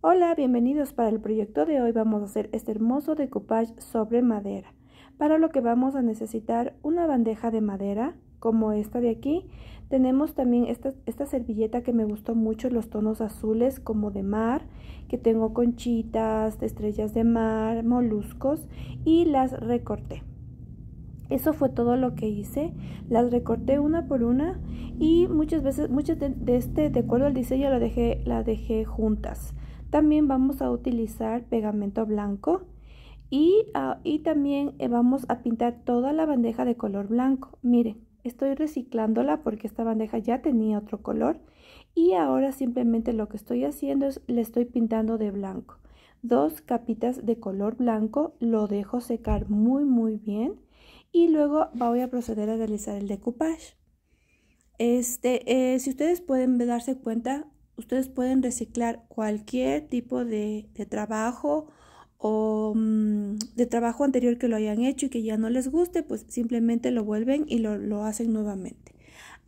Hola, bienvenidos para el proyecto de hoy vamos a hacer este hermoso decoupage sobre madera. Para lo que vamos a necesitar una bandeja de madera como esta de aquí. Tenemos también esta, servilleta que me gustó mucho, los tonos azules como de mar, que tengo conchitas, de estrellas de mar, moluscos y las recorté. Eso fue todo lo que hice. Las recorté una por una y muchas veces, muchas de, de este, de acuerdo al diseño, la dejé, la dejé juntas. También vamos a utilizar pegamento blanco y, ah, también eh, vamos a pintar toda la bandeja de color blanco. Miren, estoy reciclándola porque esta bandeja ya tenía otro color y ahora simplemente lo que estoy haciendo es le estoy pintando de blanco. Dos capitas de color blanco, lo dejo secar muy muy bien y luego voy a proceder a realizar el decoupage. Este, eh, si ustedes pueden darse cuenta, ustedes pueden reciclar cualquier tipo de, trabajo o mm, de trabajo anterior que lo hayan hecho y que ya no les guste, pues simplemente lo vuelven y lo, hacen nuevamente.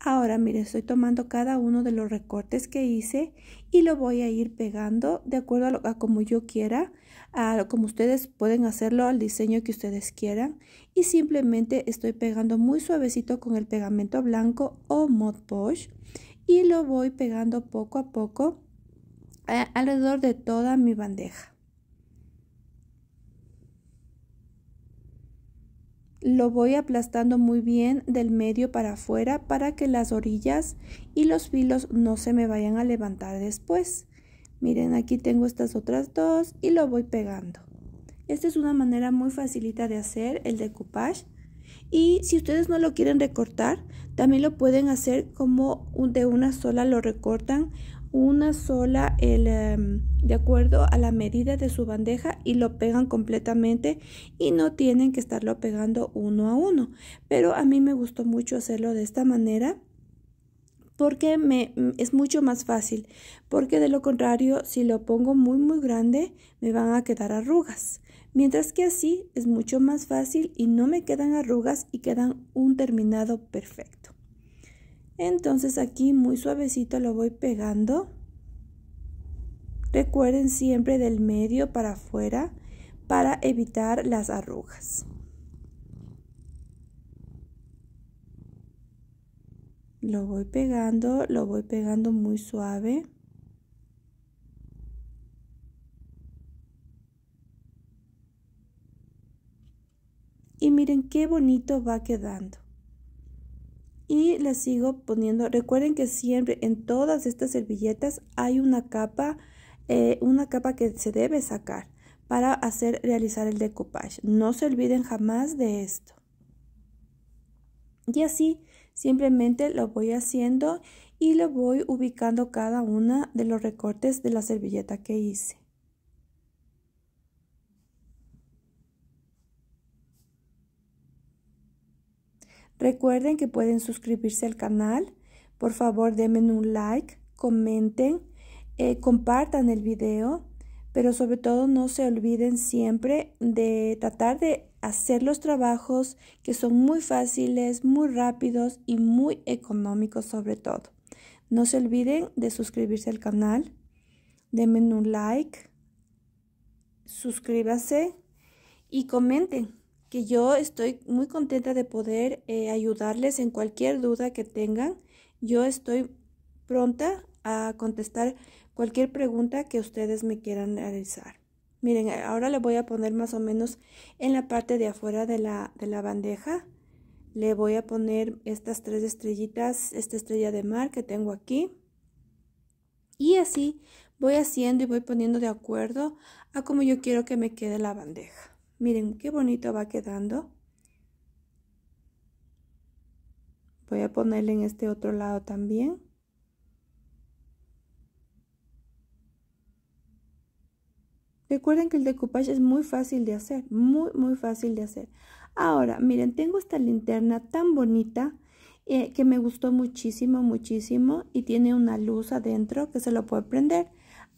Ahora, mire estoy tomando cada uno de los recortes que hice y lo voy a ir pegando de acuerdo a, lo, como yo quiera, a como ustedes pueden hacerlo al diseño que ustedes quieran. Y simplemente estoy pegando muy suavecito con el pegamento blanco o Mod Posh y lo voy pegando poco a poco alrededor de toda mi bandeja. Lo voy aplastando muy bien del medio para afuera para que las orillas y los filos no se me vayan a levantar después. Miren, aquí tengo estas otras dos y lo voy pegando. Esta es una manera muy facilita de hacer el decoupage. Y si ustedes no lo quieren recortar, también lo pueden hacer como de una sola lo recortan, una sola el, em, de acuerdo a la medida de su bandeja y lo pegan completamente y no tienen que estarlo pegando uno a uno. Pero a mí me gustó mucho hacerlo de esta manera porque me, es mucho más fácil, porque de lo contrario, si lo pongo muy muy grande, me van a quedar arrugas mientras que así es mucho más fácil y no me quedan arrugas y quedan un terminado perfecto. Entonces aquí muy suavecito lo voy pegando. Recuerden siempre del medio para afuera para evitar las arrugas. Lo voy pegando, lo voy pegando muy suave. y miren qué bonito va quedando. Y le sigo poniendo, recuerden que siempre en todas estas servilletas hay una capa, eh, una capa que se debe sacar para hacer realizar el decoupage. No se olviden jamás de esto. Y así simplemente lo voy haciendo y lo voy ubicando cada una de los recortes de la servilleta que hice. Recuerden que pueden suscribirse al canal. Por favor, denme un like, comenten, eh, compartan el video, pero sobre todo no se olviden siempre de tratar de hacer los trabajos que son muy fáciles, muy rápidos y muy económicos sobre todo. No se olviden de suscribirse al canal, denme un like, suscríbase y comenten que yo estoy muy contenta de poder eh, ayudarles en cualquier duda que tengan. Yo estoy pronta a contestar cualquier pregunta que ustedes me quieran realizar. Miren, ahora le voy a poner más o menos en la parte de afuera de la, de la bandeja. Le voy a poner estas tres estrellitas, esta estrella de mar que tengo aquí. Y así voy haciendo y voy poniendo de acuerdo a como yo quiero que me quede la bandeja. Miren qué bonito va quedando. Voy a ponerle en este otro lado también. Recuerden que el decoupage es muy fácil de hacer, muy, muy fácil de hacer. Ahora, miren, tengo esta linterna tan bonita eh, que me gustó muchísimo, muchísimo y tiene una luz adentro que se lo puede prender.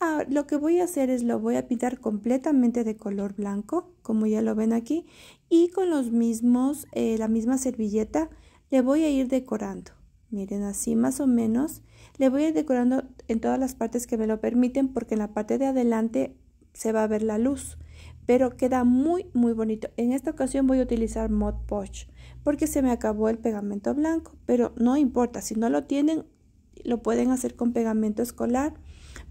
Ah, lo que voy a hacer es lo voy a pintar completamente de color blanco, como ya lo ven aquí, y con los mismos, eh, la misma servilleta le voy a ir decorando. Miren, así más o menos. Le voy a ir decorando en todas las partes que me lo permiten porque en la parte de adelante se va a ver la luz. Pero queda muy, muy bonito. En esta ocasión voy a utilizar Mod Podge porque se me acabó el pegamento blanco. Pero no importa, si no lo tienen, lo pueden hacer con pegamento escolar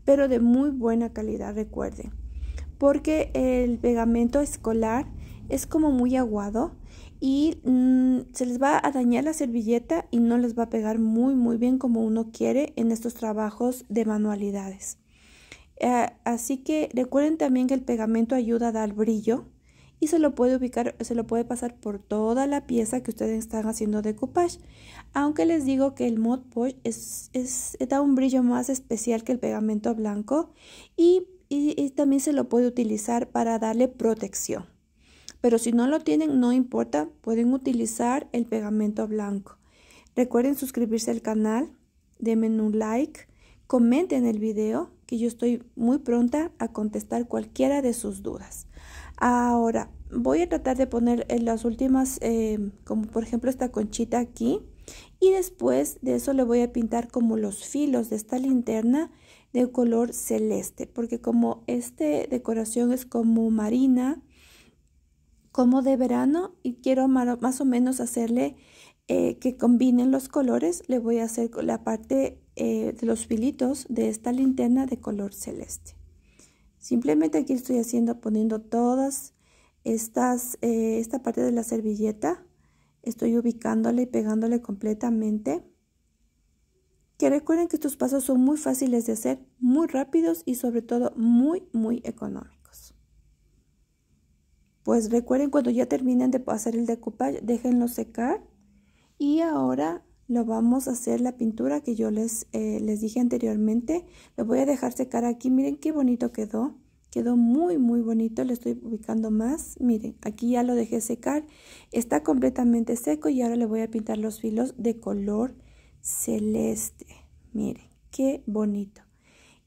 pero de muy buena calidad, recuerden, porque el pegamento escolar es como muy aguado y mm, se les va a dañar la servilleta y no les va a pegar muy muy bien como uno quiere en estos trabajos de manualidades. Eh, así que recuerden también que el pegamento ayuda a dar brillo y se lo puede ubicar, se lo puede pasar por toda la pieza que ustedes están haciendo de decoupage. Aunque les digo que el Mod Podge es, da un brillo más especial que el pegamento blanco y, y también se lo puede utilizar para darle protección. Pero si no lo tienen, no importa, pueden utilizar el pegamento blanco. Recuerden suscribirse al canal, denme un like, comenten el video que yo estoy muy pronta a contestar cualquiera de sus dudas. Ahora, voy a tratar de poner en eh, las últimas, eh, como por ejemplo esta conchita aquí. Y después de eso le voy a pintar como los filos de esta linterna de color celeste. Porque como esta decoración es como marina, como de verano y quiero más o menos hacerle eh, que combinen los colores, le voy a hacer la parte de los filitos de esta linterna de color celeste. Simplemente aquí estoy haciendo, poniendo todas estas, eh, esta parte de la servilleta. Estoy ubicándole y pegándole completamente. Que recuerden que estos pasos son muy fáciles de hacer, muy rápidos y sobre todo muy, muy económicos. Pues recuerden cuando ya terminen de hacer el decoupage, déjenlo secar. Y ahora lo vamos a hacer la pintura que yo les, eh, les dije anteriormente. Lo voy a dejar secar aquí. Miren qué bonito quedó. Quedó muy, muy bonito. Le estoy ubicando más. Miren, aquí ya lo dejé secar. Está completamente seco y ahora le voy a pintar los filos de color celeste. Miren, qué bonito.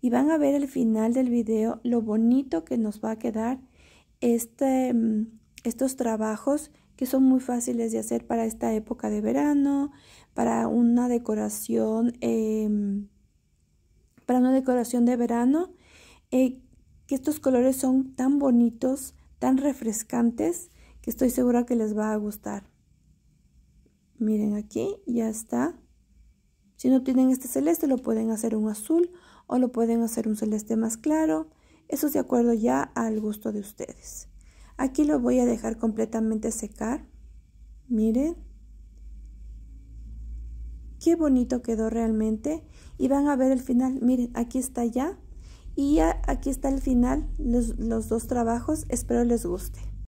Y van a ver al final del video lo bonito que nos va a quedar este, mm, estos trabajos que son muy fáciles de hacer para esta época de verano, para una decoración, em, para una decoración de verano, eh, que estos colores son tan bonitos, tan refrescantes, que estoy segura que les va a gustar. Miren aquí, ya está. Si no tienen este celeste, lo pueden hacer un azul o lo pueden hacer un celeste más claro. Eso es de acuerdo ya al gusto de ustedes. Aquí lo voy a dejar completamente secar. Miren. Qué bonito quedó realmente. Y van a ver el final. Miren, aquí está ya. Y ya aquí está el final, los, los dos trabajos. Espero les guste.